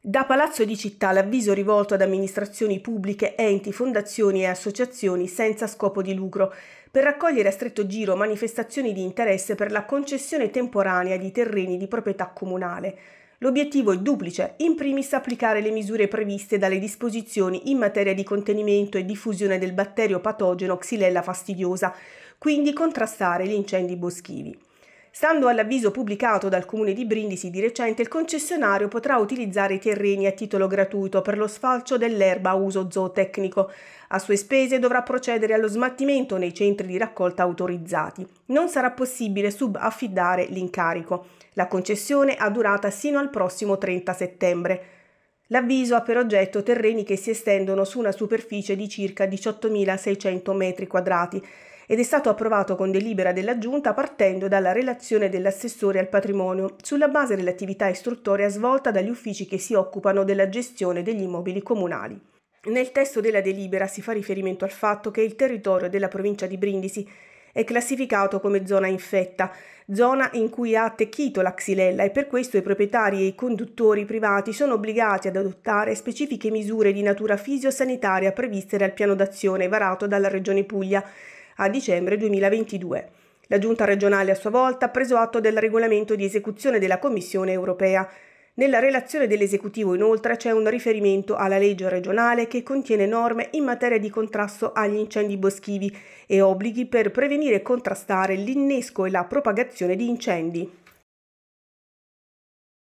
Da Palazzo di Città l'avviso rivolto ad amministrazioni pubbliche, enti, fondazioni e associazioni senza scopo di lucro per raccogliere a stretto giro manifestazioni di interesse per la concessione temporanea di terreni di proprietà comunale. L'obiettivo è duplice, in primis applicare le misure previste dalle disposizioni in materia di contenimento e diffusione del batterio patogeno Xylella fastidiosa, quindi contrastare gli incendi boschivi. Stando all'avviso pubblicato dal Comune di Brindisi di recente, il concessionario potrà utilizzare i terreni a titolo gratuito per lo sfalcio dell'erba a uso zootecnico. A sue spese dovrà procedere allo smattimento nei centri di raccolta autorizzati. Non sarà possibile subaffidare l'incarico. La concessione ha durata sino al prossimo 30 settembre. L'avviso ha per oggetto terreni che si estendono su una superficie di circa 18.600 m2 ed è stato approvato con delibera della Giunta partendo dalla relazione dell'assessore al patrimonio sulla base dell'attività istruttoria svolta dagli uffici che si occupano della gestione degli immobili comunali. Nel testo della delibera si fa riferimento al fatto che il territorio della provincia di Brindisi è classificato come zona infetta, zona in cui ha attecchito la xylella e per questo i proprietari e i conduttori privati sono obbligati ad adottare specifiche misure di natura fisiosanitaria previste dal piano d'azione varato dalla Regione Puglia a dicembre 2022. La Giunta regionale a sua volta ha preso atto del regolamento di esecuzione della Commissione europea. Nella relazione dell'esecutivo inoltre c'è un riferimento alla legge regionale che contiene norme in materia di contrasto agli incendi boschivi e obblighi per prevenire e contrastare l'innesco e la propagazione di incendi.